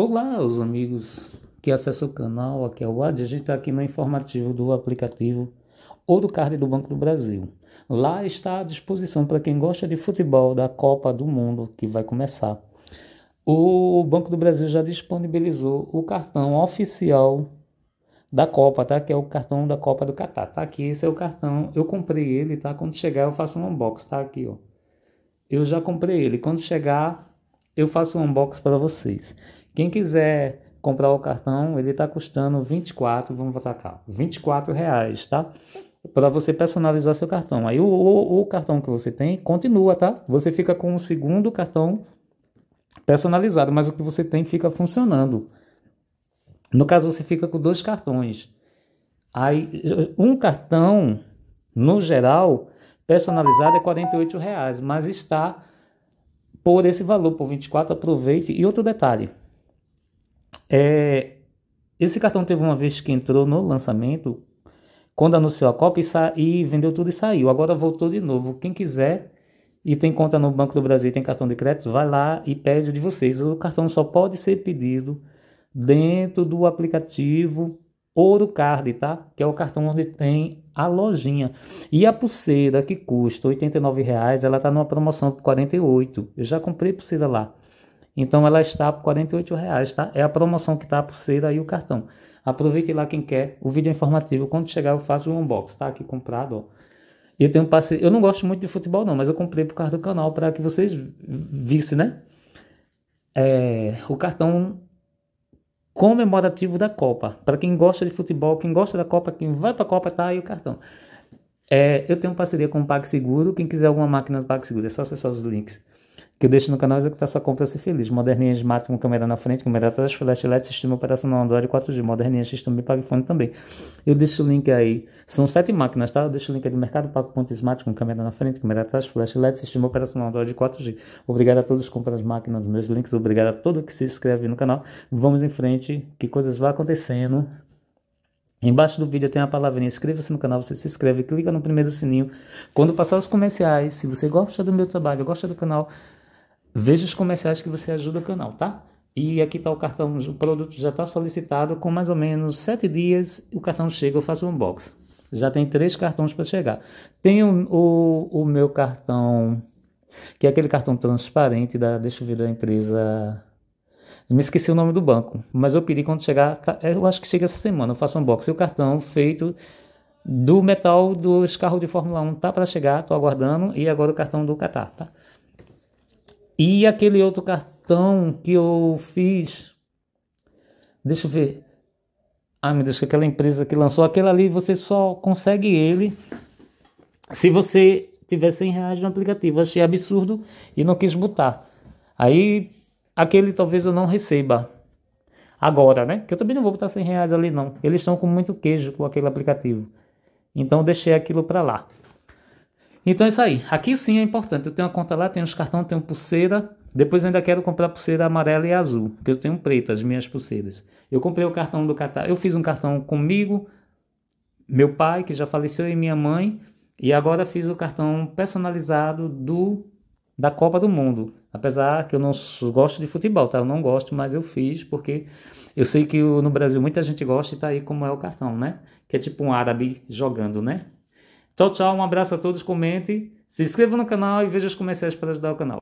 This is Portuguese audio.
Olá, os amigos que acessam o canal, aqui é o Adi, a gente está aqui no informativo do aplicativo ou do Banco do Brasil. Lá está à disposição para quem gosta de futebol da Copa do Mundo que vai começar. O Banco do Brasil já disponibilizou o cartão oficial da Copa, tá? Que é o cartão da Copa do Catar. Tá aqui, esse é o cartão. Eu comprei ele, tá? Quando chegar eu faço um unbox, tá aqui, ó. Eu já comprei ele. Quando chegar, eu faço um unbox para vocês. Quem quiser comprar o cartão, ele está custando 24, vamos botar cá, 24 reais, tá? Para você personalizar seu cartão. Aí o, o, o cartão que você tem continua, tá? Você fica com o segundo cartão personalizado, mas o que você tem fica funcionando. No caso, você fica com dois cartões. Aí, um cartão, no geral, personalizado é R$ reais, mas está por esse valor, por 24, aproveite. E outro detalhe, é, esse cartão teve uma vez que entrou no lançamento, quando anunciou a Copa e, sa e vendeu tudo e saiu. Agora voltou de novo. Quem quiser e tem conta no Banco do Brasil e tem cartão de crédito, vai lá e pede de vocês. O cartão só pode ser pedido dentro do aplicativo Ouro Card, tá? Que é o cartão onde tem a lojinha. E a pulseira que custa R$ reais ela tá numa promoção por 48. Eu já comprei pulseira lá. Então ela está por R$ 48,00, tá? É a promoção que está a pulseira e o cartão. Aproveite lá quem quer. O vídeo é informativo. Quando chegar eu faço um unboxing, tá? Aqui comprado, ó. Eu tenho um parceiro, eu não gosto muito de futebol não, mas eu comprei por causa do canal para que vocês vissem, né? É, o cartão comemorativo da Copa. Para quem gosta de futebol, quem gosta da Copa, quem vai para a Copa, tá aí o cartão. É, eu tenho parceria com o PagSeguro. Quem quiser alguma máquina do PagSeguro, é só acessar os links que eu deixo no canal é executar sua compra se feliz. Moderninha Smart com câmera na frente, câmera atrás, LED, sistema operacional Android 4G, moderninha X também, PagFone também. Eu deixo o link aí, são sete máquinas, tá? Eu deixo o link aí do mercado, pago.smart com câmera na frente, câmera atrás, LED, sistema operacional Android 4G. Obrigado a todos que compram as máquinas, meus links, obrigado a todo que se inscreve no canal. Vamos em frente, que coisas vão acontecendo. Embaixo do vídeo tem a palavrinha inscreva-se no canal, você se inscreve, clica no primeiro sininho. Quando passar os comerciais, se você gosta do meu trabalho, gosta do canal, Veja os comerciais que você ajuda o canal, tá? E aqui está o cartão, o produto já está solicitado, com mais ou menos 7 dias o cartão chega, eu faço um unboxing. Já tem três cartões para chegar. Tem o, o, o, meu cartão, que é aquele cartão transparente da, deixa eu ver, da empresa... Eu me esqueci o nome do banco, mas eu pedi quando chegar, tá, é, eu acho que chega essa semana, eu faço um unboxing. O cartão feito do metal dos carros de Fórmula 1 tá para chegar, estou aguardando, e agora o cartão do Qatar, tá? E aquele outro cartão que eu fiz, deixa eu ver. Ai ah, meu Deus, aquela empresa que lançou aquele ali, você só consegue ele se você tiver 100 reais no aplicativo. Achei absurdo e não quis botar. Aí aquele talvez eu não receba agora, né? Que eu também não vou botar 100 reais ali, não. Eles estão com muito queijo com aquele aplicativo. Então deixei aquilo para lá. Então é isso aí. Aqui sim é importante. Eu tenho uma conta lá, tenho os cartões, tenho pulseira. Depois eu ainda quero comprar pulseira amarela e azul, porque eu tenho preta, as minhas pulseiras. Eu comprei o cartão do Catar. Eu fiz um cartão comigo, meu pai, que já faleceu, e minha mãe. E agora fiz o cartão personalizado do da Copa do Mundo. Apesar que eu não gosto de futebol, tá? Eu não gosto, mas eu fiz porque eu sei que no Brasil muita gente gosta e tá aí como é o cartão, né? Que é tipo um árabe jogando, né? Tchau, tchau, um abraço a todos, comente, se inscreva no canal e veja os comerciais para ajudar o canal.